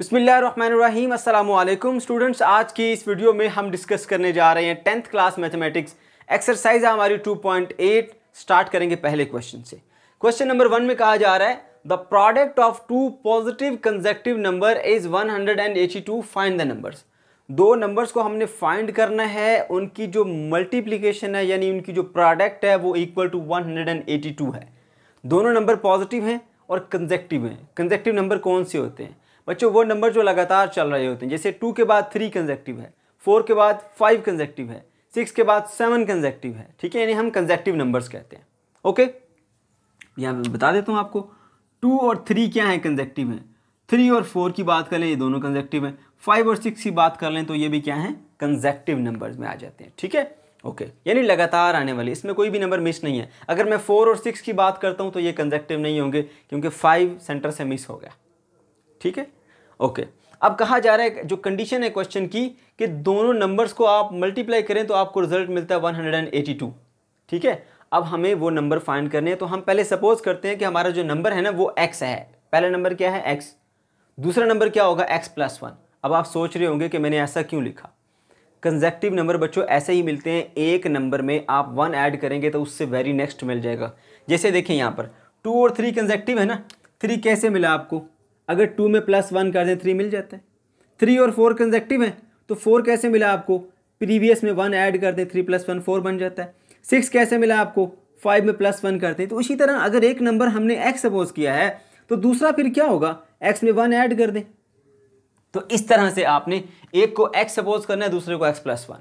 बसमीम् अल्लाम स्टूडेंट्स आज की इस वीडियो में हम डिस्कस करने जा रहे हैं टेंथ क्लास मैथमेटिक्स एक्सरसाइज हमारी 2.8 स्टार्ट करेंगे पहले क्वेश्चन से क्वेश्चन नंबर वन में कहा जा रहा है the product of two positive consecutive number is 182 find the numbers दो नंबर्स को हमने फाइंड करना है उनकी जो मल्टीप्लीकेशन है यानी उनकी जो प्रोडक्ट है वो इक्वल टू टू है दोनों नंबर पॉजिटिव हैं और कंजेक्टिव हैं कंजेक्टिव नंबर कौन से होते हैं बच्चों वो नंबर जो लगातार चल रहे होते हैं जैसे टू के बाद थ्री कंजेक्टिव है फोर के बाद फाइव कंजेक्टिव है सिक्स के बाद सेवन कंजेक्टिव है ठीक है यानी हम कंजेक्टिव नंबर्स कहते हैं ओके यहाँ पर बता देता हूँ आपको टू और थ्री क्या है कंजेक्टिव है थ्री और फोर की बात कर लें ये दोनों कंजेक्टिव हैं फाइव और सिक्स की बात कर लें तो ये भी क्या है कंजेक्टिव नंबर्स में आ जाते हैं ठीक है ओके okay. यानी लगातार आने वाले इसमें कोई भी नंबर मिस नहीं है अगर मैं फोर और सिक्स की बात करता हूँ तो ये कंजेक्टिव नहीं होंगे क्योंकि फाइव सेंटर से मिस हो गया ठीक है ओके अब कहा जा रहा है जो कंडीशन है क्वेश्चन की कि दोनों नंबर्स को आप मल्टीप्लाई करें तो आपको रिजल्ट मिलता है 182 ठीक है अब हमें वो नंबर फाइंड करने हैं तो हम पहले सपोज करते हैं कि हमारा जो नंबर है ना वो एक्स है पहला नंबर क्या है एक्स दूसरा नंबर क्या होगा एक्स प्लस वन अब आप सोच रहे होंगे कि मैंने ऐसा क्यों लिखा कंजेक्टिव नंबर बच्चों ऐसे ही मिलते हैं एक नंबर में आप वन ऐड करेंगे तो उससे वेरी नेक्स्ट मिल जाएगा जैसे देखें यहाँ पर टू और थ्री कंजेक्टिव है ना थ्री कैसे मिला आपको अगर टू में प्लस वन कर दें थ्री मिल जाता है थ्री और फोर कंजेक्टिव हैं तो फोर कैसे मिला आपको प्रीवियस में वन ऐड कर दें थ्री प्लस वन फोर बन जाता है सिक्स कैसे मिला आपको फाइव में प्लस वन करते हैं तो उसी तरह अगर एक नंबर हमने एक्स सपोज किया है तो दूसरा फिर क्या होगा एक्स में वन ऐड कर दें तो इस तरह से आपने एक को एक्स सपोज करना है दूसरे को एक्स प्लस वन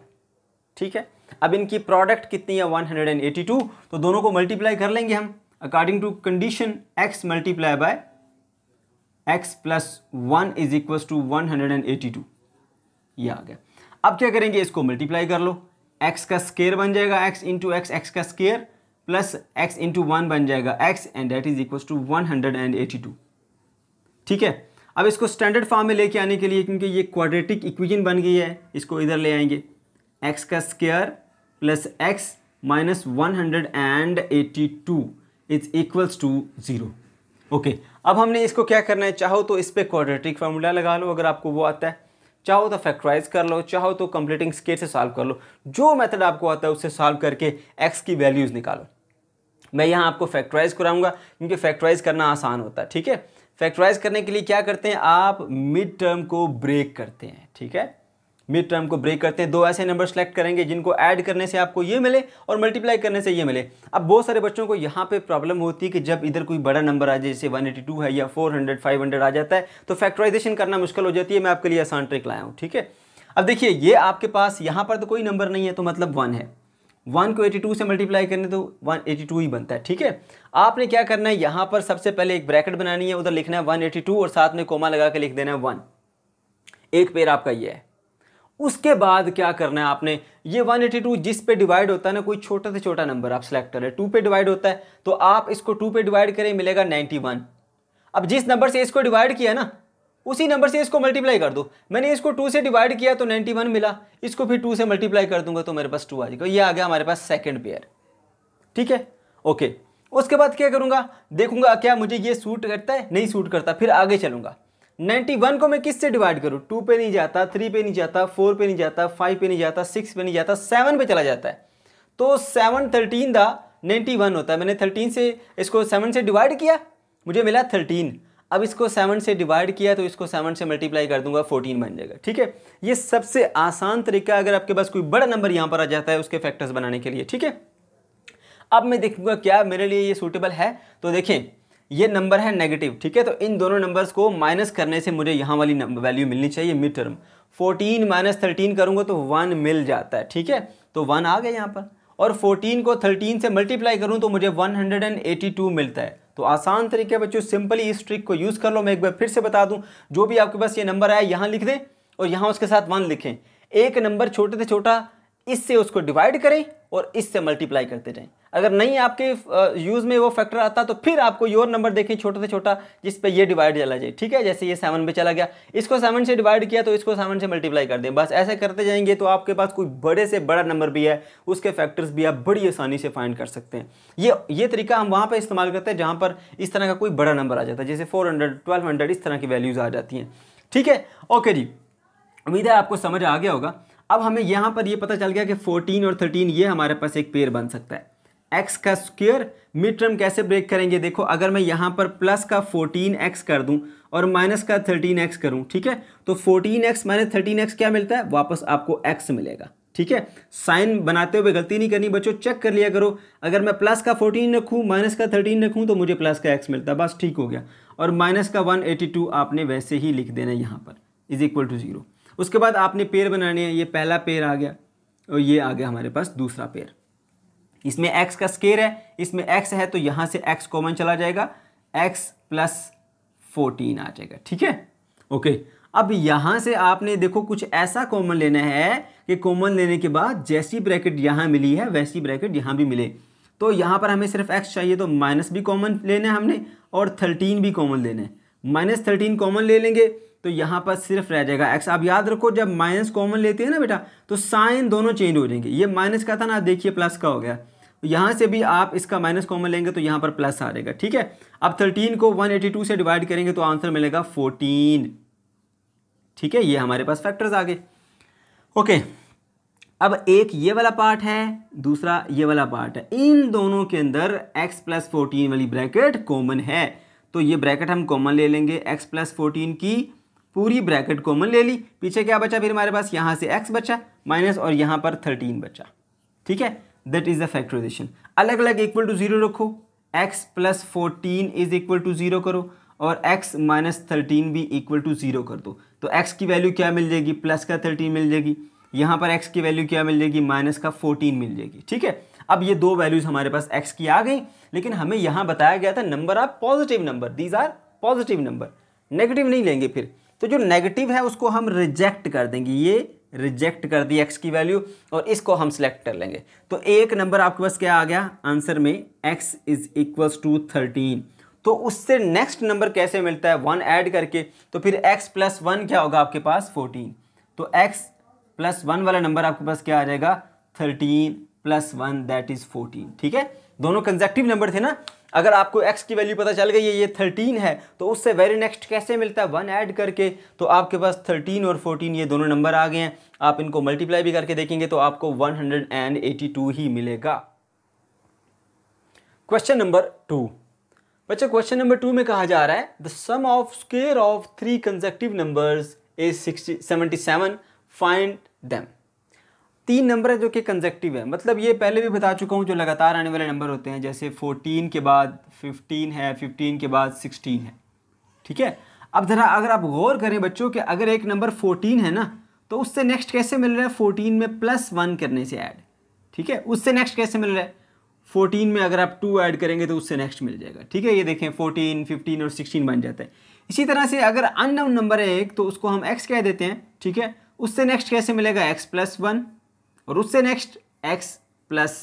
ठीक है अब इनकी प्रोडक्ट कितनी है टू तो दोनों को मल्टीप्लाई कर लेंगे हम according to condition x multiply by x plus one is equal to one hundred and eighty two ये आ गया अब क्या करेंगे इसको मल्टीप्लाई कर लो एक्स का स्केयर बन जाएगा एक्स इंटू एक्स एक्स का square plus x into one बन जाएगा x and that is equal to one hundred and eighty two ठीक है अब इसको स्टैंडर्ड फॉर्म में लेके आने के लिए क्योंकि ये क्वाड्रेटिक इक्वेशन बन गई है इसको इधर ले आएंगे एक्स का square plus x minus one hundred and eighty two is equals to zero okay अब हमने इसको क्या करना है चाहो तो इस पर क्वाड्रेटिक फार्मूला लगा लो अगर आपको वो आता है चाहो तो फैक्ट्राइज कर लो चाहो तो कंप्लीटिंग स्केल से सॉल्व कर लो जो मेथड आपको आता है उससे सॉल्व करके एक्स की वैल्यूज़ निकालो मैं यहाँ आपको फैक्ट्राइज कराऊंगा क्योंकि फैक्ट्राइज करना आसान होता है ठीक है फैक्ट्राइज करने के लिए क्या करते हैं आप मिड टर्म को ब्रेक करते हैं ठीक है मिड टर्म को ब्रेक करते हैं दो ऐसे नंबर सेलेक्ट करेंगे जिनको ऐड करने से आपको ये मिले और मल्टीप्लाई करने से ये मिले अब बहुत सारे बच्चों को यहाँ पे प्रॉब्लम होती है कि जब इधर कोई बड़ा नंबर आ जाए जैसे 182 है या 400 500 आ जाता है तो फैक्टराइजेशन करना मुश्किल हो जाती है मैं आपके लिए आसान ट्रिक लाया हूँ ठीक है अब देखिए ये आपके पास यहाँ पर तो कोई नंबर नहीं है तो मतलब वन है वन को एटी से मल्टीप्लाई करने तो वन ही बनता है ठीक है आपने क्या करना है यहाँ पर सबसे पहले एक ब्रैकेट बनानी है उधर लिखना है वन और साथ में कोमा लगा के लिख देना है वन एक पेड़ आपका ये है उसके बाद क्या करना है आपने ये 182 जिस पे डिवाइड होता है ना कोई छोटा से छोटा नंबर आप सेलेक्ट करें टू पे डिवाइड होता है तो आप इसको टू पे डिवाइड करें मिलेगा 91 अब जिस नंबर से इसको डिवाइड किया ना उसी नंबर से इसको मल्टीप्लाई कर दो मैंने इसको टू से डिवाइड किया तो 91 मिला इसको फिर टू से मल्टीप्लाई कर दूंगा तो मेरे पास टू आ जाएगा ये आ गया हमारे पास सेकेंड पेयर ठीक है ओके उसके बाद क्या करूँगा देखूंगा क्या मुझे ये सूट करता है नहीं सूट करता फिर आगे चलूंगा 91 को मैं किससे डिवाइड करूँ टू पे नहीं जाता थ्री पे नहीं जाता फोर पे नहीं जाता फाइव पे नहीं जाता सिक्स पे नहीं जाता सेवन पे चला जाता है तो सेवन थर्टीन दा नाइन्टी वन होता है मैंने थर्टीन से इसको सेवन से डिवाइड किया मुझे मिला थर्टीन अब इसको सेवन से डिवाइड किया तो इसको सेवन से मल्टीप्लाई कर दूंगा फोर्टीन बन जाएगा ठीक है ये सबसे आसान तरीका अगर आपके पास कोई बड़ा नंबर यहाँ पर आ जाता है उसके फैक्टर्स बनाने के लिए ठीक है अब मैं देखूंगा क्या मेरे लिए ये सूटेबल है तो देखें ये नंबर है नेगेटिव ठीक है तो इन दोनों नंबर्स को माइनस करने से मुझे यहाँ वाली वैल्यू मिलनी चाहिए mid term fourteen minus thirteen करूँगा तो वन मिल जाता है ठीक है तो वन आ गया यहाँ पर और 14 को 13 से मल्टीप्लाई करूं तो मुझे 182 मिलता है तो आसान तरीके बच्चों सिंपली इस ट्रिक को यूज़ कर लो मैं एक बार फिर से बता दूं जो भी आपके पास ये नंबर आया यहाँ लिख दें और यहाँ उसके साथ वन लिखें एक नंबर छोटे से छोटा इससे उसको डिवाइड करें और इससे मल्टीप्लाई करते जाएं अगर नहीं आपके यूज़ में वो फैक्टर आता तो फिर आपको योर नंबर देखें छोटे से छोटा जिस पे ये डिवाइड चला जाए ठीक है जैसे ये सेवन पे चला गया इसको सेवन से डिवाइड किया तो इसको सेवन से मल्टीप्लाई कर दें बस ऐसे करते जाएंगे तो आपके पास कोई बड़े से बड़ा नंबर भी है उसके फैक्टर्स भी आप बड़ी आसानी से फाइंड कर सकते हैं ये ये तरीका हम वहाँ पर इस्तेमाल करते हैं जहाँ पर इस तरह का कोई बड़ा नंबर आ जाता है जैसे फोर हंड्रेड इस तरह की वैल्यूज़ आ जाती हैं ठीक है ओके जी उम्मीद है आपको समझ आ गया होगा अब हमें यहाँ पर ये पता चल गया कि 14 और 13 ये हमारे पास एक पेयर बन सकता है एक्स का स्क्वेयर मिड टर्म कैसे ब्रेक करेंगे देखो अगर मैं यहाँ पर प्लस का 14x कर दूँ और माइनस का 13x करूँ ठीक है तो 14x एक्स माइनस थर्टीन क्या मिलता है वापस आपको x मिलेगा ठीक है साइन बनाते हुए गलती नहीं करनी बच्चों चेक कर लिया करो अगर मैं प्लस का 14 रखूँ माइनस का 13 रखूँ तो मुझे प्लस का एक्स मिलता है बस ठीक हो गया और माइनस का टू आपने वैसे ही लिख देना यहाँ पर इज इक्वल टू जीरो उसके बाद आपने पेड़ बनाने हैं ये पहला पेड़ आ गया और ये आ गया हमारे पास दूसरा पेड़ इसमें एक्स का स्केयर है इसमें एक्स है तो यहाँ से एक्स कॉमन चला जाएगा एक्स प्लस फोर्टीन आ जाएगा ठीक है ओके अब यहाँ से आपने देखो कुछ ऐसा कॉमन लेना है कि कॉमन लेने के बाद जैसी ब्रैकेट यहाँ मिली है वैसी ब्रैकेट यहाँ भी मिले तो यहाँ पर हमें सिर्फ एक्स चाहिए तो माइनस भी कॉमन लेना है हमने और थर्टीन भी कॉमन लेना है माइनस थर्टीन कॉमन ले लेंगे तो यहाँ पर सिर्फ रह जाएगा एक्स आप याद रखो जब माइनस कॉमन लेते हैं ना बेटा तो साइन दोनों चेंज हो जाएंगे ये माइनस का था ना देखिए प्लस का हो गया तो यहाँ से भी आप इसका माइनस कॉमन लेंगे तो यहाँ पर प्लस आ जाएगा ठीक है अब थर्टीन को वन एटी टू से डिवाइड करेंगे तो आंसर मिलेगा फोर्टीन ठीक है ये हमारे पास फैक्टर्स आ गए ओके अब एक ये वाला पार्ट है दूसरा ये वाला पार्ट है इन दोनों के अंदर एक्स प्लस फोर्टीन वाली ब्रैकेट कॉमन है तो ये ब्रैकेट हम कॉमन ले लेंगे एक्स प्लस फोर्टीन की पूरी ब्रैकेट कॉमन ले ली पीछे क्या बचा फिर हमारे पास यहाँ से एक्स बचा माइनस और यहाँ पर थर्टीन बचा ठीक है दैट इज़ द फैक्ट्राइजेशन अलग अलग इक्वल टू ज़ीरो रखो x plus fourteen is equal to zero करो और x माइनस थर्टीन भी इक्वल टू ज़ीरो कर दो तो x की वैल्यू क्या मिल जाएगी प्लस का थर्टीन मिल जाएगी यहाँ पर x की वैल्यू क्या मिल जाएगी माइनस का फोर्टीन मिल जाएगी ठीक है अब ये दो वैल्यूज़ हमारे पास x की आ गई लेकिन हमें यहाँ बताया गया था number of positive number these are positive number negative नहीं लेंगे फिर तो जो नेगेटिव है उसको हम रिजेक्ट कर देंगे ये रिजेक्ट कर दी एक्स की वैल्यू और इसको हम सिलेक्ट कर लेंगे तो एक नंबर आपके पास क्या आ गया आंसर में x is equals to thirteen तो उससे नेक्स्ट नंबर कैसे मिलता है वन ऐड करके तो फिर एक्स प्लस वन क्या होगा आपके पास फोर्टीन तो एक्स प्लस वन वाला नंबर आपके पास क्या आ जाएगा thirteen plus one that is fourteen ठीक है दोनों कंजेक्टिव नंबर थे ना अगर आपको एक्स की वैल्यू पता चल गई है ये थर्टीन है तो उससे वेरी नेक्स्ट कैसे मिलता है वन ऐड करके तो आपके पास थर्टीन और फोर्टीन ये दोनों नंबर आ गए हैं आप इनको मल्टीप्लाई भी करके देखेंगे तो आपको one hundred and eighty two ही मिलेगा क्वेश्चन नंबर टू बच्चा क्वेश्चन नंबर टू में कहा जा रहा है the sum of square of three consecutive numbers is sixty seventy seven find them तीन नंबर है जो कि कंजेक्टिव है मतलब ये पहले भी बता चुका हूँ जो लगातार आने वाले नंबर होते हैं जैसे फोर्टीन के बाद फिफ्टीन है फिफ्टीन के बाद सिक्सटीन है ठीक है अब ज़रा अगर आप गौर करें बच्चों कि अगर एक नंबर फोर्टीन है ना तो उससे नेक्स्ट कैसे मिल रहा है फोर्टीन में प्लस वन करने से ऐड ठीक है उससे नेक्स्ट कैसे मिल रहा है फोर्टीन में अगर आप टू ऐड करेंगे तो उससे नेक्स्ट मिल जाएगा ठीक है ये देखें फोर्टीन फिफ्टीन और सिक्सटीन बन जाता है इसी तरह से अगर अननाउन नंबर है एक तो उसको हम एक्स कह देते हैं ठीक है उससे नेक्स्ट कैसे मिलेगा एक्स प्लस वन और उससे नेक्स्ट एक्स प्लस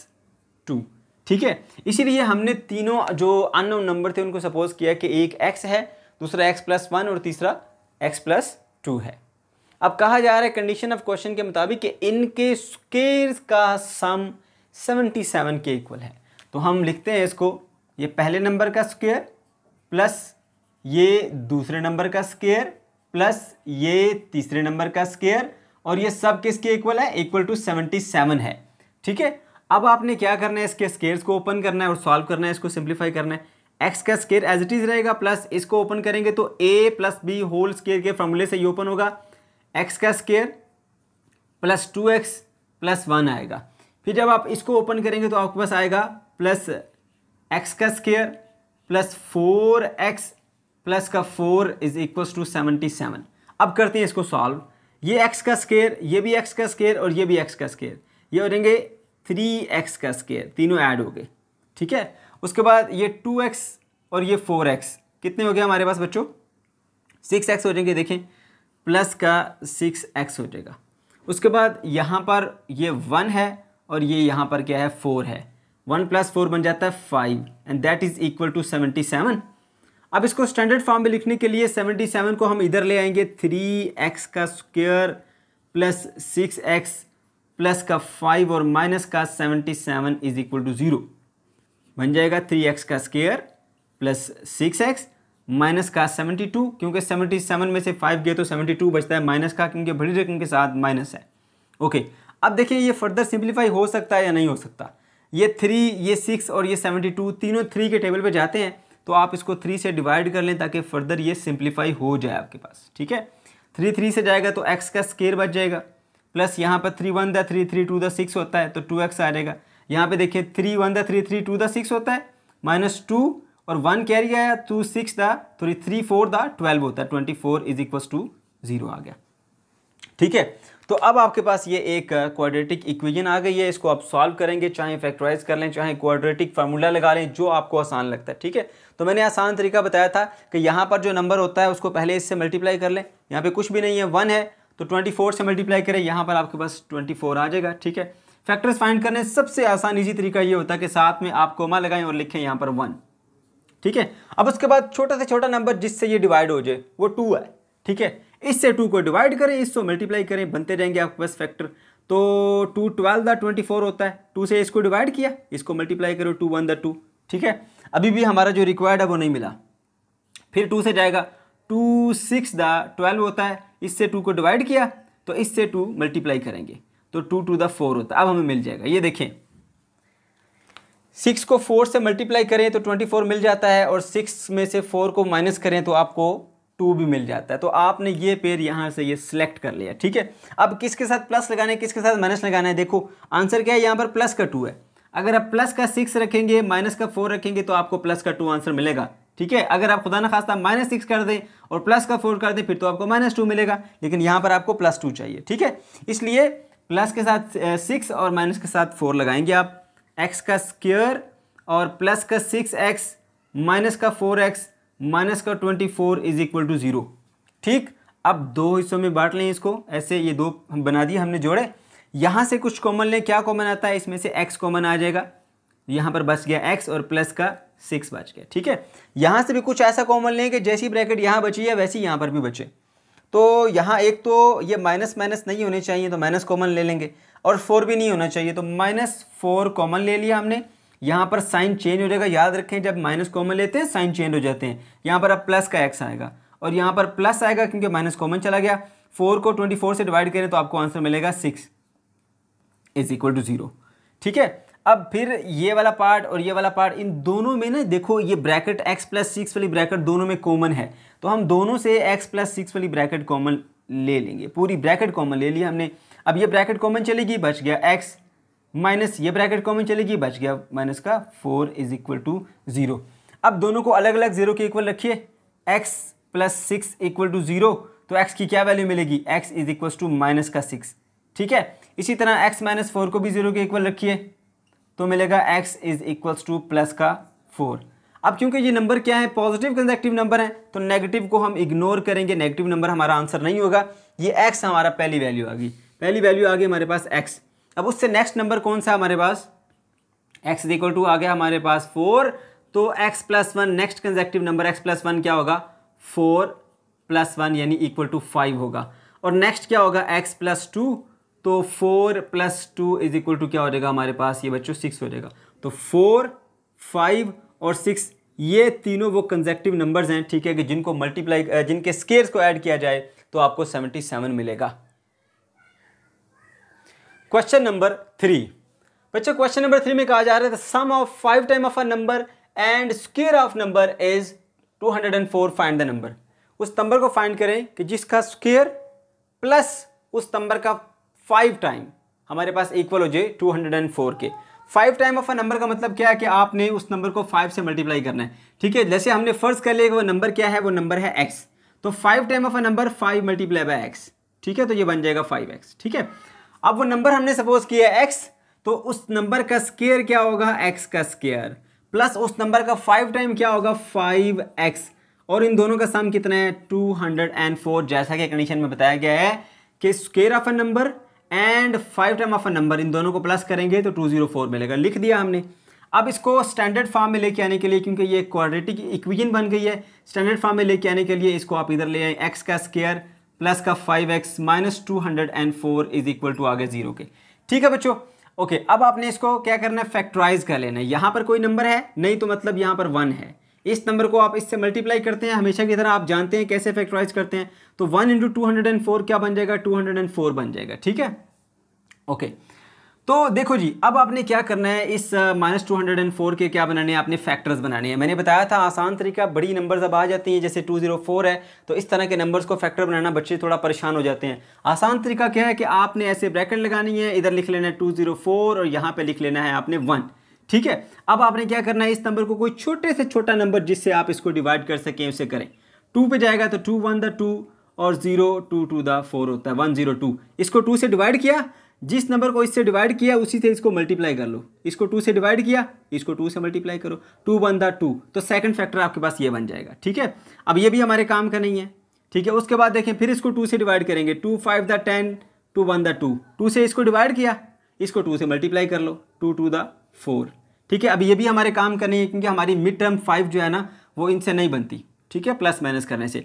टू ठीक है इसीलिए हमने तीनों जो अन्य नंबर थे उनको सपोज किया कि एक एक्स है दूसरा एक्स प्लस वन और तीसरा एक्स प्लस टू है अब कहा जा रहा है कंडीशन ऑफ क्वेश्चन के मुताबिक कि इनके स्केयर का सम 77 के इक्वल है तो हम लिखते हैं इसको ये पहले नंबर का स्क्वेयर प्लस ये दूसरे नंबर का स्केयर प्लस ये तीसरे नंबर का स्केयर और ये सब किसके इक्वल है इक्वल टू सेवेंटी सेवन है ठीक है अब आपने क्या करना है इसके स्केयर्स को ओपन करना है और सॉल्व करना है इसको सिंप्लीफाई करना है एक्स का स्केयर एज इट इज रहेगा प्लस इसको ओपन करेंगे तो a plus b whole square के फॉर्मूले से ये ओपन होगा एक्स का square plus two x plus one आएगा फिर जब आप इसको ओपन करेंगे तो आपके पास आएगा प्लस एक्स का square plus four x plus का four is equal to seventy seven अब करते हैं इसको सॉल्व ये एक्स का स्केयर ये भी एक्स का स्केयर और ये भी एक्स का स्केयर ये हो जाएंगे थ्री एक्स का स्केयर तीनों ऐड हो गए ठीक है उसके बाद ये टू एक्स और ये फोर एक्स कितने हो गए हमारे पास बच्चों सिक्स एक्स हो जाएंगे देखें प्लस का सिक्स एक्स हो जाएगा उसके बाद यहाँ पर ये वन है और ये यहाँ पर क्या है फोर है वन प्लस फोर बन जाता है five and that is equal to seventy seven अब इसको स्टैंडर्ड फॉर्म में लिखने के लिए सेवेंटी सेवन को हम इधर ले आएंगे थ्री एक्स का square plus six x plus का फाइव और माइनस का seventy seven is equal to zero बन जाएगा थ्री एक्स का square plus six x minus का सेवनटी टू क्योंकि सेवेंटी सेवन में से फाइव गए तो सेवनटी टू बचता है माइनस का क्योंकि बड़ी रकम के साथ माइनस है ओके अब देखिए ये फर्दर सिंप्लीफाई हो सकता है या नहीं हो सकता ये थ्री ये सिक्स और ये सेवेंटी टू तीनों थ्री के टेबल पर जाते हैं तो आप इसको थ्री से डिवाइड कर लें ताकि फर्दर ये सिंप्लीफाई हो जाए आपके पास ठीक है थ्री थ्री से जाएगा तो एक्स का स्केयर बच जाएगा प्लस यहाँ पर थ्री वन द थ्री थ्री टू द सिक्स होता है तो टू एक्स आ जाएगा यहाँ पे देखिए थ्री वन द थ्री थ्री टू द सिक्स होता है माइनस टू और वन कैरी आया टू सिक्स द थ्री थ्री फोर द ट्वेल्व होता है twenty four is equal to zero आ गया ठीक है तो अब आपके पास ये एक क्वाड्रेटिक इक्वेशन आ गई है इसको आप सॉल्व करेंगे चाहे फैक्टराइज कर लें चाहे क्वाड्रेटिक फार्मूला लगा लें जो आपको आसान लगता है ठीक है तो मैंने आसान तरीका बताया था कि यहाँ पर जो नंबर होता है उसको पहले इससे मल्टीप्लाई कर लें यहाँ पे कुछ भी नहीं है वन है तो ट्वेंटी फोर से मल्टीप्लाई करें यहाँ पर आपके पास ट्वेंटी फोर आ जाएगा ठीक है फैक्टर्स फाइंड करने सबसे आसान इजी तरीका ये होता है कि साथ में आप कोमा लगाएं और लिखें यहाँ पर वन ठीक है अब उसके बाद छोटा से छोटा नंबर जिससे ये डिवाइड हो जाए वो टू है ठीक है इससे टू को डिवाइड करें इसको मल्टीप्लाई करें बनते जाएंगे आपके पास फैक्टर तो टू ट्वेल्व द ट्वेंटी फोर होता है टू से इसको डिवाइड किया इसको मल्टीप्लाई करो टू वन द टू ठीक है अभी भी हमारा जो रिक्वायर्ड है वो नहीं मिला फिर टू से जाएगा टू सिक्स द ट्वेल्व होता है इससे टू को डिवाइड किया तो इससे टू मल्टीप्लाई करेंगे तो टू टू द फोर होता है अब हमें मिल जाएगा ये देखें सिक्स को फोर से मल्टीप्लाई करें तो ट्वेंटी फोर मिल जाता है और सिक्स में से फोर को माइनस करें तो आपको टू भी मिल जाता है तो आपने ये पेयर यहाँ से ये सिलेक्ट कर लिया ठीक है अब किसके साथ प्लस लगाना है किसके साथ माइनस लगाना है देखो आंसर क्या है यहाँ पर प्लस का टू है अगर आप प्लस का सिक्स रखेंगे माइनस का फोर रखेंगे तो आपको प्लस का टू आंसर मिलेगा ठीक है अगर आप खुदा ना खास्ता माइनस सिक्स कर दें और प्लस का फोर कर दें फिर तो आपको माइनस टू मिलेगा लेकिन यहाँ पर आपको प्लस टू चाहिए ठीक है इसलिए प्लस के साथ सिक्स और माइनस के साथ फोर लगाएंगे आप एक्स का स्क्र और प्लस का सिक्स एक्स माइनस का फोर एक्स माइनस का twenty four is equal to zero ठीक अब दो हिस्सों में बांट लें इसको ऐसे ये दो हम बना दिए हमने जोड़े यहाँ से कुछ कॉमन लें क्या कॉमन आता है इसमें से x कॉमन आ जाएगा यहाँ पर बच गया x और प्लस का सिक्स बच गया ठीक है यहाँ से भी कुछ ऐसा कॉमन लें कि जैसी ब्रैकेट यहाँ बची है वैसी यहाँ पर भी बचे तो यहाँ एक तो ये माइनस माइनस नहीं होने चाहिए तो माइनस कॉमन ले लेंगे और फोर भी नहीं होना चाहिए तो माइनस फोर कॉमन ले लिया हमने यहाँ पर साइन चेंज हो जाएगा याद रखें जब माइनस कॉमन लेते हैं साइन चेंज हो जाते हैं यहाँ पर अब प्लस का एक्स आएगा और यहाँ पर प्लस आएगा क्योंकि माइनस कॉमन चला गया फोर को ट्वेंटी फोर से डिवाइड करें तो आपको आंसर मिलेगा six is equal to zero ठीक है अब फिर ये वाला पार्ट और ये वाला पार्ट इन दोनों में ना देखो ये ब्रैकेट x प्लस सिक्स वाली ब्रैकेट दोनों में कॉमन है तो हम दोनों से x प्लस सिक्स वाली ब्रैकेट कॉमन ले लेंगे पूरी ब्रैकेट कॉमन ले ली हमने अब ये ब्रैकेट कॉमन चलेगी बच गया x माइनस ये ब्रैकेट कॉमन चलेगी बच गया माइनस का four is equal to zero अब दोनों को अलग अलग जीरो के इक्वल रखिए x plus six equal to zero तो एक्स की क्या वैल्यू मिलेगी x is equal to minus का सिक्स ठीक है इसी तरह एक्स माइनस फोर को भी ज़ीरो के इक्वल रखिए तो मिलेगा x is equal to plus का फोर अब क्योंकि ये नंबर क्या है पॉजिटिव कंजेक्टिव नंबर है तो नेगेटिव को हम इग्नोर करेंगे नेगेटिव नंबर हमारा आंसर नहीं होगा ये एक्स हमारा पहली वैल्यू आ गई पहली वैल्यू आ गई हमारे पास एक्स अब उससे नेक्स्ट नंबर कौन सा हमारे पास एक्स इज इक्वल टू आ गया हमारे पास फोर तो x plus one next consecutive number x plus one क्या होगा फोर प्लस वन यानी इक्वल टू फाइव होगा और नेक्स्ट क्या होगा एक्स प्लस टू तो four plus two is equal to क्या हो जाएगा हमारे पास ये बच्चों सिक्स हो जाएगा तो फोर फाइव और सिक्स ये तीनों वो कंजेक्टिव नंबर्स हैं ठीक है कि जिनको मल्टीप्लाई जिनके स्केयर्स को ऐड किया जाए तो आपको सेवेंटी सेवन मिलेगा क्वेश्चन नंबर थ्री बच्चों क्वेश्चन नंबर थ्री में कहा जा रहा है sum of five time of a number and square of number is 204 find the number उस नंबर को फाइंड करें कि जिसका स्केयर प्लस उस नंबर का फाइव टाइम हमारे पास इक्वल हो जाए 204 के five time of a number का मतलब क्या है कि आपने उस नंबर को फाइव से मल्टीप्लाई करना है ठीक है जैसे हमने फर्ज कर लिया कि वो नंबर क्या है वो नंबर है एक्स तो five time of a number five multiply by x ठीक है तो ये बन जाएगा फाइव एक्स ठीक है अब वो नंबर हमने सपोज किया एक्स तो उस नंबर का स्केयर क्या होगा एक्स का स्केयर प्लस उस नंबर का फाइव टाइम क्या होगा फाइव एक्स और इन दोनों का सम कितना है टू हंड्रेड एंड फोर जैसा कि कंडीशन में बताया गया है कि square of a number and five time of a number इन दोनों को प्लस करेंगे तो टू जीरो फोर मिलेगा लिख दिया हमने अब इसको स्टैंडर्ड फॉर्म में लेके आने के लिए क्योंकि ये क्वाड्रेटिक इक्वेशन बन गई है स्टैंडर्ड फॉर्म में लेके आने के लिए इसको आप इधर ले आए एक्स का स्केयर प्लस का five x minus two hundred and four is equal to आगे जीरो के ठीक है बच्चों ओके okay, अब आपने इसको क्या करना है फैक्टराइज कर लेना है यहाँ पर कोई नंबर है नहीं तो मतलब यहाँ पर वन है इस नंबर को आप इससे मल्टीप्लाई करते हैं हमेशा की तरह आप जानते हैं कैसे फैक्टराइज करते हैं तो one into two hundred and four क्या बन जाएगा टू हंड्रेड एंड फोर बन जाएगा ठीक है ओके okay. तो देखो जी अब आपने क्या करना है इस minus two hundred and four के क्या बनाने हैं आपने फैक्टर्स बनाने हैं मैंने बताया था आसान तरीका बड़ी नंबर्स अब आ जाती हैं जैसे टू जीरो फोर है तो इस तरह के नंबर्स को फैक्टर बनाना बच्चे थोड़ा परेशान हो जाते हैं आसान तरीका क्या है कि आपने ऐसे ब्रैकेट लगानी है इधर लिख लेना है टू जीरो फोर और यहाँ पर लिख लेना है आपने वन ठीक है अब आपने क्या करना है इस नंबर को कोई छोटे से छोटा नंबर जिससे आप इसको डिवाइड कर सकें उसे करें टू पर जाएगा तो टू वन द टू और जीरो टू टू द फोर होता है वन जीरो टू इसको टू से डिवाइड किया जिस नंबर को इससे डिवाइड किया उसी से इसको मल्टीप्लाई कर लो इसको टू से डिवाइड किया इसको टू से मल्टीप्लाई करो टू वन द टू तो सेकंड फैक्टर आपके पास ये बन जाएगा ठीक है अब ये भी हमारे काम का नहीं है ठीक है उसके बाद देखें फिर इसको टू से डिवाइड करेंगे टू फाइव द टेन टू वन द टू टू से इसको डिवाइड किया इसको टू से मल्टीप्लाई कर लो टू टू द फोर ठीक है अब ये भी हमारे काम का नहीं है क्योंकि हमारी मिड टर्म फाइव जो है ना वो इनसे नहीं बनती ठीक है प्लस माइनस करने से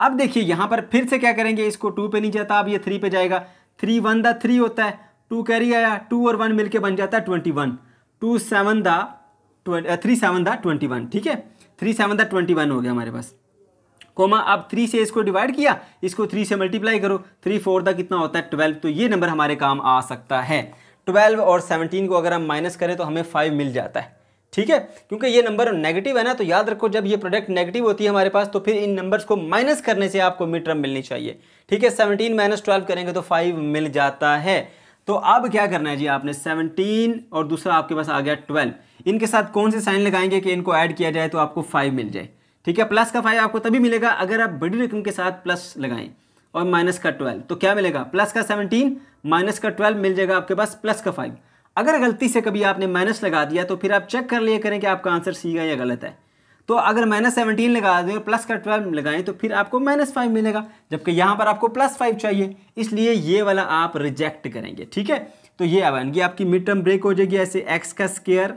अब देखिए यहाँ पर फिर से क्या करेंगे इसको टू पे नहीं जाता अब ये थ्री पे जाएगा थ्री वन दा थ्री होता है टू कैरी आया टू और वन मिलके बन जाता है ट्वेंटी वन टू सेवन द थ्री सेवन दा ट्वेंटी वन ठीक है थ्री सेवन दा ट्वेंटी वन हो गया हमारे पास कोमा अब थ्री से इसको डिवाइड किया इसको थ्री से मल्टीप्लाई करो थ्री फोर दा कितना होता है ट्वेल्व तो ये नंबर हमारे काम आ सकता है ट्वेल्व और सेवनटीन को अगर हम माइनस करें तो हमें फाइव मिल जाता है ठीक है क्योंकि ये नंबर नेगेटिव है ना तो याद रखो जब ये प्रोडक्ट नेगेटिव होती है हमारे पास तो फिर इन नंबर्स को माइनस करने से आपको मिड टर्म मिलनी चाहिए ठीक है सेवनटीन माइनस ट्वेल्व करेंगे तो फाइव मिल जाता है तो अब क्या करना है जी आपने सेवनटीन और दूसरा आपके पास आ गया ट्वेल्व इनके साथ कौन से साइन लगाएंगे कि इनको ऐड किया जाए तो आपको फाइव मिल जाए ठीक है प्लस का फाइव आपको तभी मिलेगा अगर आप बड़ी रकम के साथ प्लस लगाएं और माइनस का ट्वेल्व तो क्या मिलेगा प्लस का सेवनटीन माइनस का ट्वेल्व मिल जाएगा आपके पास प्लस का फाइव अगर गलती से कभी आपने माइनस लगा दिया तो फिर आप चेक कर लिया करें कि आपका आंसर है या गलत है तो अगर माइनस सेवनटीन लगा दें और प्लस का ट्वेल्व लगाएं तो फिर आपको माइनस फाइव मिलेगा जबकि यहाँ पर आपको प्लस फाइव चाहिए इसलिए ये वाला आप रिजेक्ट करेंगे ठीक है तो ये बन आपकी मिड टर्म ब्रेक हो जाएगी ऐसे एक्स का स्केयर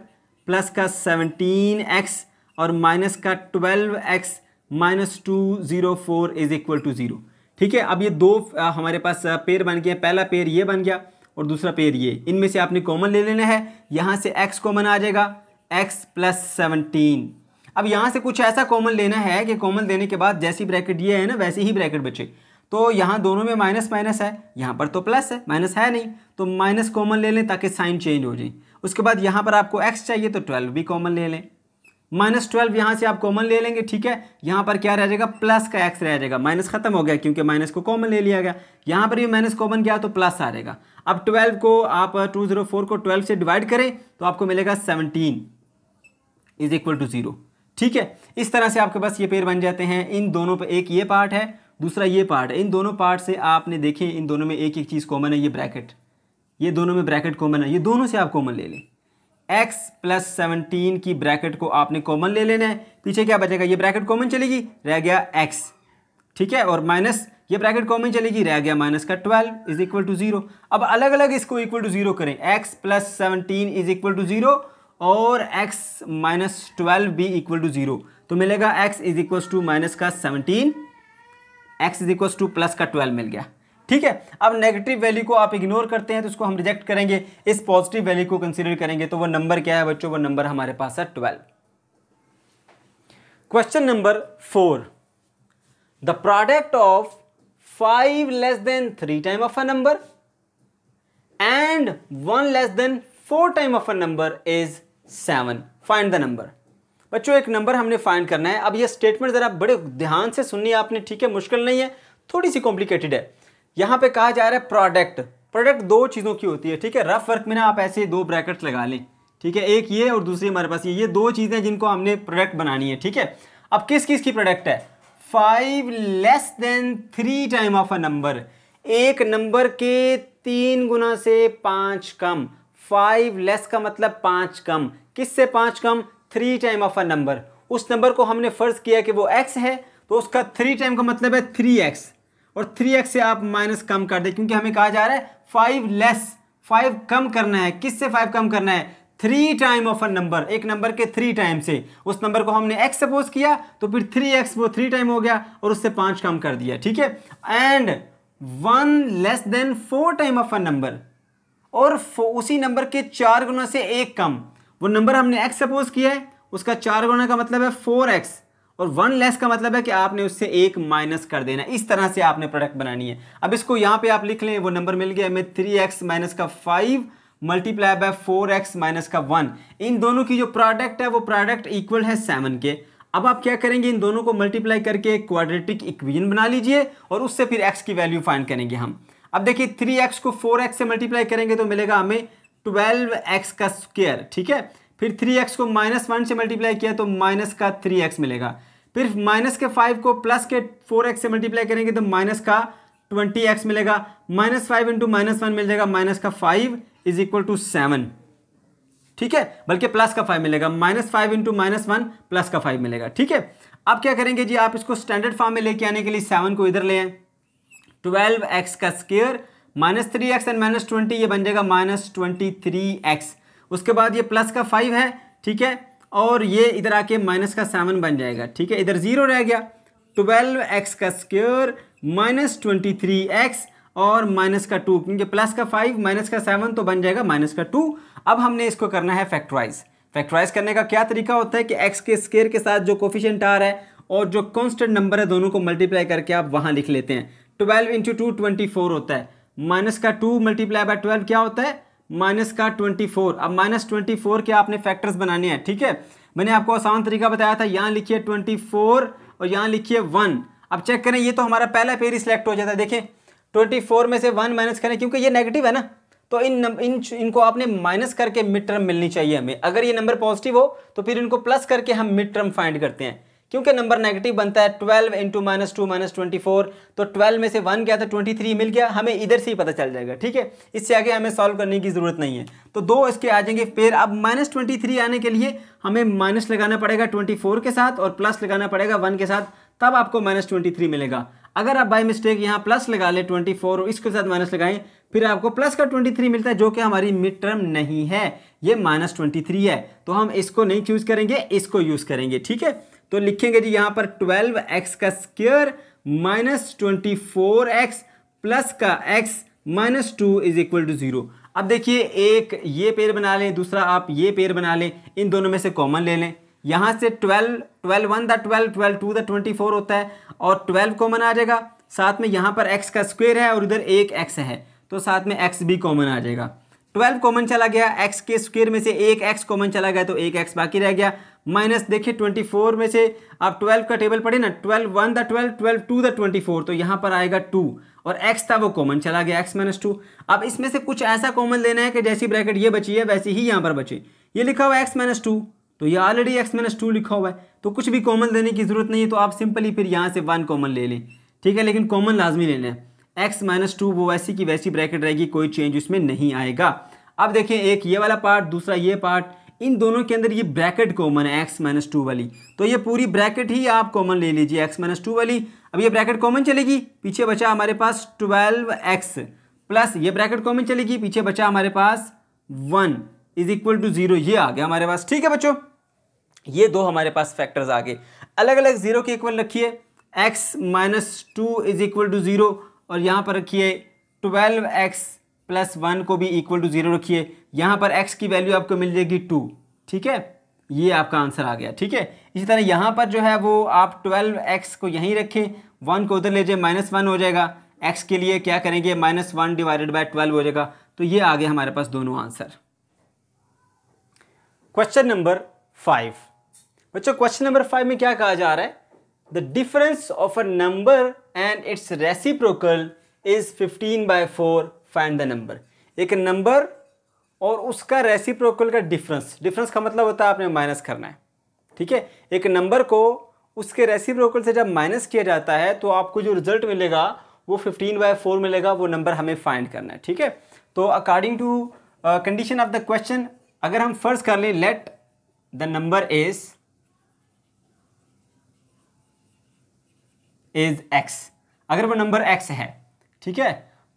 प्लस का सेवनटीन एक्स और माइनस का twelve x minus two zero four is equal to zero ठीक है अब ये दो हमारे पास पेयर बन गया पहला पेयर ये बन गया और दूसरा पेयर ये इनमें से आपने कॉमन ले लेना है यहाँ से एक्स कॉमन आ जाएगा एक्स प्लस सेवनटीन अब यहाँ से कुछ ऐसा कॉमन लेना है कि कॉमन देने के बाद जैसी ब्रैकेट ये है ना वैसे ही ब्रैकेट बचे तो यहाँ दोनों में माइनस माइनस है यहाँ पर तो प्लस है माइनस है नहीं तो माइनस कॉमन ले लें ताकि साइन चेंज हो जाए उसके बाद यहाँ पर आपको एक्स चाहिए तो ट्वेल्व भी कॉमन ले लें माइनस ट्वेल्व यहाँ से आप कॉमन ले लेंगे ठीक है यहाँ पर क्या रह जाएगा प्लस का एक्स रह जाएगा माइनस खत्म हो गया क्योंकि माइनस को कॉमन ले लिया गया यहाँ पर भी माइनस कॉमन गया तो प्लस आ जाएगा अब ट्वेल्व को आप टू जीरो फोर को ट्वेल्व से डिवाइड करें तो आपको मिलेगा seventeen is equal to zero ठीक है इस तरह से आपके पास ये पेड़ बन जाते हैं इन दोनों पर एक ये पार्ट है दूसरा ये पार्ट है इन दोनों पार्ट से आपने देखें इन दोनों में एक एक चीज़ कॉमन है ये ब्रैकेट ये दोनों में ब्रैकेट कॉमन है ये दोनों से आप कॉमन ले लें x प्लस सेवनटीन की ब्रैकेट को आपने कॉमन ले लेना है पीछे क्या बचेगा ये ब्रैकेट कॉमन चलेगी रह गया x ठीक है और माइनस ये ब्रैकेट कॉमन चलेगी रह गया माइनस का twelve is equal to zero अब अलग अलग इसको इक्वल टू जीरो करें x plus seventeen is equal to zero और x माइनस ट्वेल्व भी इक्वल टू जीरो तो मिलेगा x is equal to minus का seventeen x is equal to plus का ट्वेल्व मिल गया ठीक है अब नेगेटिव वैल्यू को आप इग्नोर करते हैं तो उसको हम रिजेक्ट करेंगे इस पॉजिटिव वैल्यू को कंसिडर करेंगे तो वो नंबर क्या है बच्चों वो नंबर हमारे पास है twelve question number four the product of five less than three time of a number and one less than four time of a number is seven find the number बच्चों एक number हमने find करना है अब ये statement ज़रा बड़े ध्यान से सुनिए आपने ठीक है मुश्किल नहीं है थोड़ी सी कॉम्प्लिकेटेड है यहां पे कहा जा रहा है प्रोडक्ट प्रोडक्ट दो चीज़ों की होती है ठीक है रफ वर्क में ना आप ऐसे दो ब्रैकेट लगा लें ठीक है एक ये और दूसरी हमारे पास ये ये दो चीज़ें जिनको हमने प्रोडक्ट बनानी है ठीक है अब किस किस की प्रोडक्ट है five less than three time of a number एक नंबर के तीन गुना से पांच कम फाइव लेस का मतलब पांच कम किस से पांच कम three time of a number उस नंबर को हमने फ़र्ज़ किया कि वो एक्स है तो उसका थ्री टाइम का मतलब है थ्री एक्स और थ्री एक्स से आप माइनस कम कर दें क्योंकि हमें कहा जा रहा है फाइव लेस फाइव कम करना है किस से फाइव कम करना है three time of a number एक नंबर के थ्री टाइम से उस नंबर को हमने एक्स सपोज किया तो फिर थ्री एक्स वो थ्री टाइम हो गया और उससे पाँच कम कर दिया ठीक है and one less than four time of a number और उसी नंबर के चार गुना से एक कम वो नंबर हमने एक्स सपोज किया है उसका चार गुना का मतलब है फोर एक्स और वन लेस का मतलब है कि आपने उससे एक माइनस कर देना इस तरह से आपने प्रोडक्ट बनानी है अब इसको यहाँ पे आप लिख लें वो नंबर मिल गया हमें थ्री एक्स माइनस का five multiply by four x minus का वन इन दोनों की जो प्रोडक्ट है वो प्रोडक्ट इक्वल है सेवन के अब आप क्या करेंगे इन दोनों को मल्टीप्लाई करके क्वाड्रेटिक इक्वेशन बना लीजिए और उससे फिर एक्स की वैल्यू फाइंड करेंगे हम अब देखिए थ्री एक्स को फोर एक्स से मल्टीप्लाई करेंगे तो मिलेगा हमें ट्वेल्व एक्स का स्क्वेयर ठीक है फिर थ्री एक्स को माइनस वन से मल्टीप्लाई किया तो माइनस का थ्री एक्स मिलेगा फिर माइनस के फाइव को प्लस के फोर एक्स से मल्टीप्लाई करेंगे तो माइनस का ट्वेंटी एक्स मिलेगा minus five into minus one मिल जाएगा माइनस का five is equal to seven ठीक है बल्कि प्लस का फाइव मिलेगा minus five into minus one plus का फाइव मिलेगा ठीक है अब क्या करेंगे जी आप इसको स्टैंडर्ड फॉर्म में लेके आने के लिए सेवन को इधर ले आए ट्वेल्व एक्स का square minus three x and minus twenty ये बन जाएगा माइनस ट्वेंटी थ्री एक्स उसके बाद ये प्लस का फाइव है ठीक है और ये इधर आके माइनस का सेवन बन जाएगा ठीक है इधर ज़ीरो रह गया ट्वेल्व एक्स का square minus twenty three x और माइनस का टू क्योंकि प्लस का फाइव माइनस का सेवन तो बन जाएगा माइनस का टू अब हमने इसको करना है फैक्टराइज फैक्टराइज करने का क्या तरीका होता है कि एक्स के स्केयर के साथ जो कोफिशेंट आ रहा है और जो कॉन्स्टेंट नंबर है दोनों को मल्टीप्लाई करके आप वहाँ लिख लेते हैं twelve into two twenty four होता है माइनस का टू मल्टीप्लाई बाय ट्वेल्व क्या होता है माइनस का ट्वेंटी फोर अब माइनस ट्वेंटी फोर के आपने फैक्टर्स बनाने हैं ठीक है मैंने आपको आसान तरीका बताया था यहाँ लिखिए ट्वेंटी फोर और यहाँ लिखिए वन अब चेक करें ये तो हमारा पहला पेयर ही सिलेक्ट हो जाता है देखें ट्वेंटी फोर में से वन माइनस करें क्योंकि ये नेगेटिव है ना तो इन नम, इन इनको आपने माइनस करके मिड टर्म मिलनी चाहिए हमें अगर ये नंबर पॉजिटिव हो तो फिर इनको प्लस करके हम मिड टर्म फाइंड करते हैं क्योंकि नंबर नेगेटिव बनता है twelve into minus two minus twenty four तो ट्वेल्व में से वन गया था ट्वेंटी थ्री मिल गया हमें इधर से ही पता चल जाएगा ठीक है इससे आगे हमें सॉल्व करने की ज़रूरत नहीं है तो दो इसके आ जाएंगे फिर अब माइनस ट्वेंटी थ्री आने के लिए हमें माइनस लगाना पड़ेगा ट्वेंटी फोर के साथ और प्लस लगाना पड़ेगा वन के साथ तब आपको माइनस ट्वेंटी थ्री मिलेगा अगर आप बाई मिस्टेक यहाँ प्लस लगा ले ट्वेंटी फोर और इसके साथ माइनस लगाएं फिर आपको प्लस का ट्वेंटी थ्री मिलता है जो कि हमारी मिड टर्म नहीं है ये माइनस ट्वेंटी थ्री है तो हम इसको नहीं चूज़ करेंगे इसको यूज़ करेंगे ठीक है तो लिखेंगे जी यहां पर ट्वेल्व एक्स का square minus twenty four x plus का x minus two is equal to zero अब देखिए एक ये पेयर बना लें दूसरा आप ये पेयर बना लें इन दोनों में से कॉमन ले लें यहां से twelve twelve one the twelve twelve two the twenty four होता है और ट्वेल्व कॉमन आ जाएगा साथ में यहां पर एक्स का स्क्वेयर है और इधर एक एक्स है तो साथ में एक्स भी कॉमन आ जाएगा ट्वेल्व कॉमन चला गया एक्स के स्क्वेयर में से एक एक्स कॉमन चला गया तो एक एक्स बाकी रह गया माइनस देखिए ट्वेंटी फोर में से आप ट्वेल्व का टेबल पढ़े ना twelve one the twelve twelve two the twenty four तो यहाँ पर आएगा टू और एक्स था वो कॉमन चला गया एक्स माइनस टू अब इसमें से कुछ ऐसा कॉमन लेना है कि जैसी ब्रैकेट ये बची है वैसी ही यहाँ पर बचे ये लिखा हुआ है एक्स माइनस टू तो ये ऑलरेडी एक्स माइनस टू लिखा हुआ है तो कुछ भी कॉमन लेने की ज़रूरत नहीं है तो आप सिंपली फिर यहाँ से वन कॉमन ले लें ठीक है लेकिन कॉमन लाजमी लेना है एक्स माइनस टू वो वैसी की वैसी ब्रैकेट रहेगी कोई चेंज उसमें नहीं आएगा अब देखें एक ये वाला पार्ट दूसरा ये पार्ट इन दोनों के अंदर ये ब्रैकेट कॉमन है एक्स माइनस टू वाली तो ये पूरी ब्रैकेट ही आप कॉमन ले लीजिए एक्स माइनस टू वाली अब ये ब्रैकेट कॉमन चलेगी पीछे बचा हमारे पास ट्वेल्व एक्स प्लस ये ब्रैकेट कॉमन चलेगी पीछे बचा हमारे पास one is equal to zero ये आ गया हमारे पास ठीक है बच्चों ये दो हमारे पास फैक्टर्स आ गए अलग अलग जीरो के इक्वल रखिए x minus two is equal to zero और यहाँ पर रखिए ट्वेल्व एक्स प्लस वन को भी इक्वल टू जीरो रखिए यहाँ पर एक्स की वैल्यू आपको मिल जाएगी टू ठीक है ये आपका आंसर आ गया ठीक है इसी तरह यहाँ पर जो है वो आप ट्वेल्व एक्स को यहीं रखें वन को उधर ले जाए माइनस वन हो जाएगा एक्स के लिए क्या करेंगे minus one divided by twelve हो जाएगा तो ये आ गया हमारे पास दोनों आंसर क्वेश्चन नंबर फाइव बच्चों क्वेश्चन नंबर फाइव में क्या कहा जा रहा है the difference of a number and its reciprocal is fifteen by four find the number एक नंबर और उसका रेसिप्रोकल का डिफरेंस डिफरेंस का मतलब होता है आपने माइनस करना है ठीक है एक नंबर को उसके रेसिप्रोकल से जब माइनस किया जाता है तो आपको जो रिजल्ट मिलेगा वो फिफ्टीन बाय फोर मिलेगा वो नंबर हमें फाइंड करना है ठीक है तो according to condition of the question अगर हम फर्ज कर लें let the number is is x अगर वो नंबर एक्स है ठीक है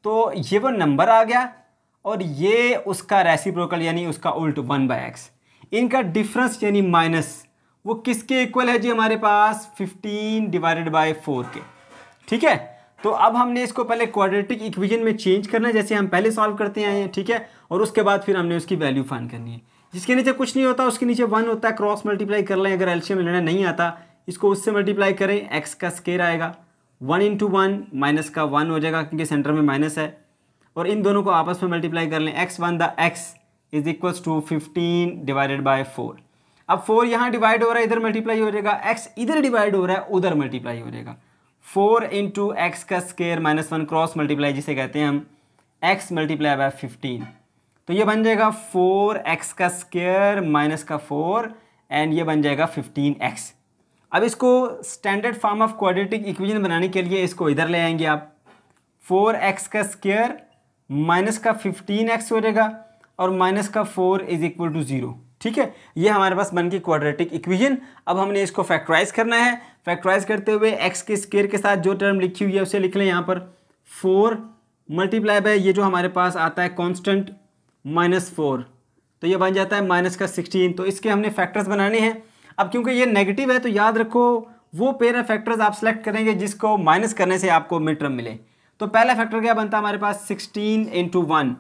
तो ये वो नंबर आ गया और ये उसका रेसिप्रोकल यानी उसका उल्ट वन बाई एक्स इनका डिफरेंस यानी माइनस वो किसके इक्वल है जी हमारे पास फिफ्टीन डिवाइडेड बाई फोर के ठीक है तो अब हमने इसको पहले क्वाड्रेटिक इक्वेशन में चेंज करना है जैसे हम पहले सॉल्व करते आए हैं ठीक है और उसके बाद फिर हमने उसकी वैल्यू फाइन करनी है जिसके नीचे कुछ नहीं होता उसके नीचे वन होता है क्रॉस मल्टीप्लाई कर लें अगर एल्शियम लेना नहीं आता इसको उससे मल्टीप्लाई करें एक्स का स्केर आएगा वन इंटू वन माइनस का वन हो जाएगा क्योंकि सेंटर में माइनस है और इन दोनों को आपस में मल्टीप्लाई कर लें x one the x is equals to fifteen divided by four अब फोर यहाँ डिवाइड हो रहा है इधर मल्टीप्लाई हो जाएगा एक्स इधर डिवाइड हो रहा है उधर मल्टीप्लाई हो जाएगा फोर इंटू एक्स का square minus one cross multiply जिसे कहते हैं हम एक्स मल्टीप्लाई बाय फिफ्टीन तो ये बन जाएगा फोर एक्स का स्केयर माइनस का फोर एंड ये बन जाएगा फिफ्टीन एक्स अब इसको standard form of quadratic equation बनाने के लिए इसको इधर ले आएंगे आप फोर एक्स का स्क्वेयर माइनस का फिफ्टीन एक्स हो जाएगा और माइनस का four is equal to zero ठीक है ये हमारे पास बन गई क्वाड्रेटिक इक्वेशन अब हमने इसको फैक्टराइज करना है फैक्टराइज करते हुए एक्स के स्केयर के साथ जो टर्म लिखी हुई है उसे लिख लें यहाँ पर फोर मल्टीप्लाई बाय ये जो हमारे पास आता है कॉन्स्टेंट माइनस फोर तो ये बन जाता है माइनस का सिक्सटीन तो इसके हमने फैक्टर्स बनाने हैं अब क्योंकि ये नेगेटिव है तो याद रखो वो पेयर ऑफ फैक्टर्स आप सेलेक्ट करेंगे जिसको माइनस करने से आपको मिड टर्म मिले तो पहला फैक्टर क्या बनता है हमारे पास सिक्सटीन इंटू वन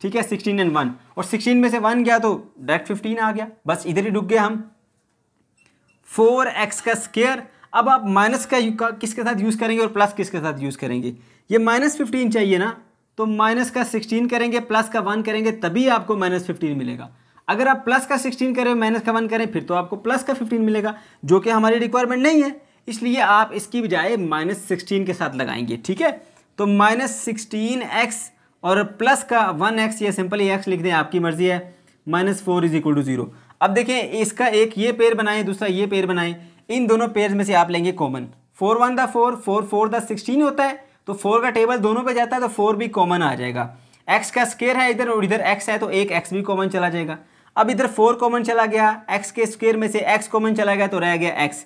ठीक है सिक्सटीन एंड वन और सिक्सटीन में से वन गया तो डायरेक्ट फिफ्टीन आ गया बस इधर ही रुक गए हम फोर एक्स का स्केयर अब आप माइनस का किसके साथ यूज़ करेंगे और प्लस किसके साथ यूज़ करेंगे ये माइनस फिफ्टीन चाहिए ना तो माइनस का सिक्सटीन करेंगे प्लस का वन करेंगे तभी आपको माइनस फिफ्टीन मिलेगा अगर आप प्लस का सिक्सटीन करें माइनस का वन करें फिर तो आपको प्लस का फिफ्टीन मिलेगा जो कि हमारी रिक्वायरमेंट नहीं है इसलिए आप इसकी बजाय माइनस सिक्सटीन के साथ लगाएंगे ठीक है तो माइनस सिक्सटीन एक्स और प्लस का वन एक्स या सिंपल एक्स लिख दें आपकी मर्जी है minus four is equal to zero अब देखें इसका एक ये पेयर बनाएं दूसरा ये पेयर बनाएं इन दोनों पेयर में से आप लेंगे common four one the four four four the sixteen होता है तो फोर का टेबल दोनों पे जाता है तो फोर भी कॉमन आ जाएगा एक्स का स्केयर है इधर और इधर एक्स है तो एक एक्स भी कॉमन चला जाएगा अब इधर फोर कॉमन चला गया एक्स के स्क्वेयर में से एक्स कॉमन चला गया तो रह गया एक्स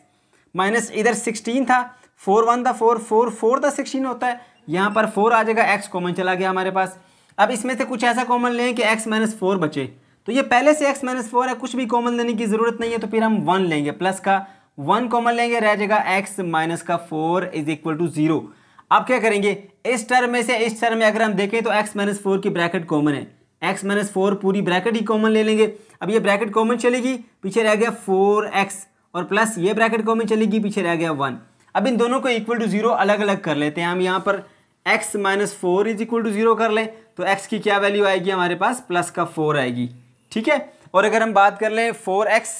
माइनस इधर सिक्सटीन था फोर वन था फोर फोर फोर था सिक्सटीन होता है यहाँ पर फोर आ जाएगा एक्स कॉमन चला गया हमारे पास अब इसमें से कुछ ऐसा कॉमन लें कि एक्स माइनस फोर बचे तो ये पहले से एक्स माइनस फोर है कुछ भी कॉमन लेने की ज़रूरत नहीं है तो फिर हम वन लेंगे प्लस का वन कॉमन लेंगे रह जाएगा एक्स माइनस का four is equal to zero अब क्या करेंगे इस टर्म में से इस टर्म में अगर हम देखें तो एक्स माइनस फोर की ब्रैकेट कॉमन है एक्स माइनस फोर पूरी ब्रैकेट ही कॉमन ले लेंगे अब ये ब्रैकेट कॉमन चलेगी पीछे रह गया फोर एक्स और प्लस ये ब्रैकेट कॉमन चलेगी पीछे रह गया वन अब इन दोनों को इक्वल टू जीरो अलग अलग कर लेते हैं हम यहाँ पर x minus four is equal to zero कर लें तो एक्स की क्या वैल्यू आएगी हमारे पास प्लस का फोर आएगी ठीक है और अगर हम बात कर लें four x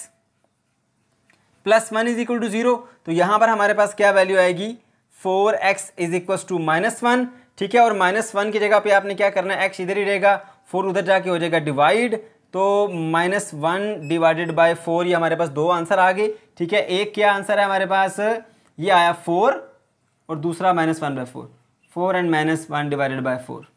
plus one is equal to zero तो यहाँ पर हमारे पास क्या वैल्यू आएगी four x is equal to minus one ठीक है और माइनस वन की जगह पे आपने क्या करना है एक्स इधर ही रहेगा फोर उधर जाके हो जाएगा डिवाइड तो minus one divided by four ये हमारे पास दो आंसर आ गए ठीक है एक क्या आंसर है हमारे पास ये आया फोर और दूसरा minus one by four four and minus one divided by four